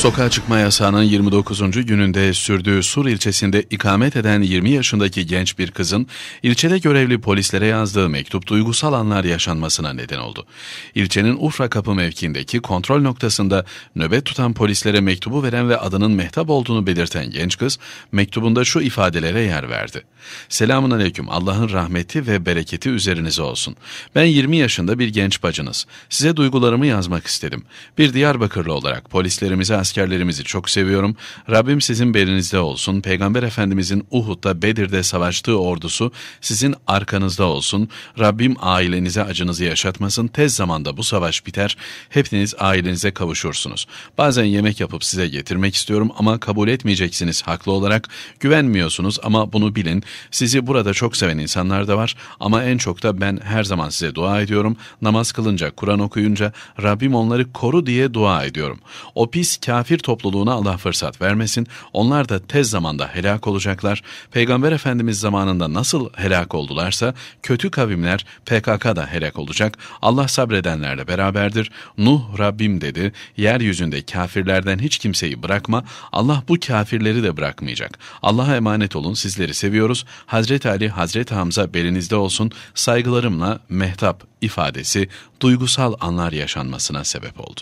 Sokağa çıkma yasağının 29. gününde sürdüğü Sur ilçesinde ikamet eden 20 yaşındaki genç bir kızın ilçede görevli polislere yazdığı mektup duygusal anlar yaşanmasına neden oldu. İlçenin Ufra Kapı mevkiindeki kontrol noktasında nöbet tutan polislere mektubu veren ve adının Mehtap olduğunu belirten genç kız mektubunda şu ifadelere yer verdi. Selamun Aleyküm Allah'ın rahmeti ve bereketi üzerinize olsun. Ben 20 yaşında bir genç bacınız. Size duygularımı yazmak istedim. Bir Diyarbakırlı olarak polislerimize askerlerimizi çok seviyorum. Rabbim sizin belinizde olsun. Peygamber Efendimizin Uhud'da Bedir'de savaştığı ordusu sizin arkanızda olsun. Rabbim ailenize acınızı yaşatmasın. Tez zamanda bu savaş biter. Hepiniz ailenize kavuşursunuz. Bazen yemek yapıp size getirmek istiyorum ama kabul etmeyeceksiniz haklı olarak. Güvenmiyorsunuz ama bunu bilin. Sizi burada çok seven insanlar da var ama en çok da ben her zaman size dua ediyorum. Namaz kılınca, Kur'an okuyunca Rabbim onları koru diye dua ediyorum. O pis kafir topluluğuna Allah fırsat vermesin. Onlar da tez zamanda helak olacaklar. Peygamber Efendimiz zamanında nasıl helak oldularsa kötü kavimler PKK da helak olacak. Allah sabredenlerle beraberdir. Nuh Rabbim dedi. Yeryüzünde kafirlerden hiç kimseyi bırakma. Allah bu kafirleri de bırakmayacak. Allah'a emanet olun. Sizleri seviyoruz. Hazreti Ali, Hazreti Hamza belinizde olsun. Saygılarımla Mehtap ifadesi duygusal anlar yaşanmasına sebep oldu.